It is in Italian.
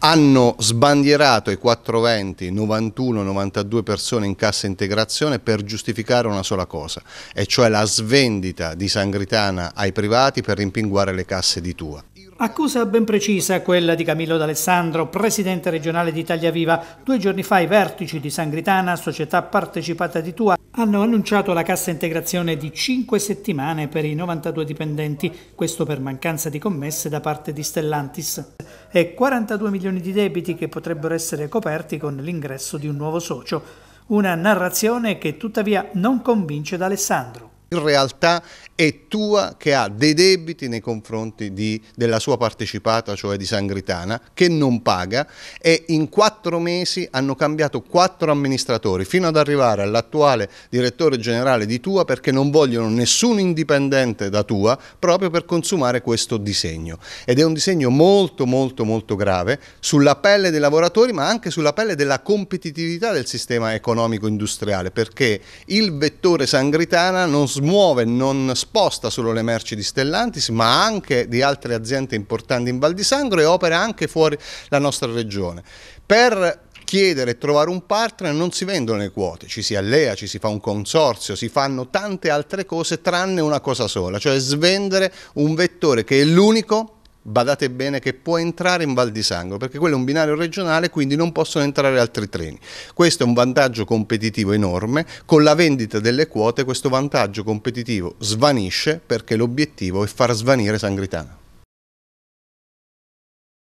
hanno sbandierato ai 420 91-92 persone in cassa integrazione per giustificare una sola cosa, e cioè la svendita di Sangritana ai privati per rimpinguare le casse di Tua. Accusa ben precisa quella di Camillo D'Alessandro, presidente regionale di Italia Viva. Due giorni fa i vertici di Sangritana, società partecipata di Tua, hanno annunciato la cassa integrazione di 5 settimane per i 92 dipendenti, questo per mancanza di commesse da parte di Stellantis e 42 milioni di debiti che potrebbero essere coperti con l'ingresso di un nuovo socio, una narrazione che tuttavia non convince D'Alessandro in realtà è tua che ha dei debiti nei confronti di, della sua partecipata, cioè di Sangritana, che non paga e in quattro mesi hanno cambiato quattro amministratori fino ad arrivare all'attuale direttore generale di Tua perché non vogliono nessun indipendente da Tua proprio per consumare questo disegno. Ed è un disegno molto molto molto grave sulla pelle dei lavoratori ma anche sulla pelle della competitività del sistema economico industriale perché il vettore Sangritana non smuove, non sposta solo le merci di Stellantis, ma anche di altre aziende importanti in Val di Sangro e opera anche fuori la nostra regione. Per chiedere e trovare un partner non si vendono le quote, ci si allea, ci si fa un consorzio, si fanno tante altre cose tranne una cosa sola, cioè svendere un vettore che è l'unico badate bene che può entrare in Val di Sangro, perché quello è un binario regionale, quindi non possono entrare altri treni. Questo è un vantaggio competitivo enorme, con la vendita delle quote questo vantaggio competitivo svanisce perché l'obiettivo è far svanire Sangritana.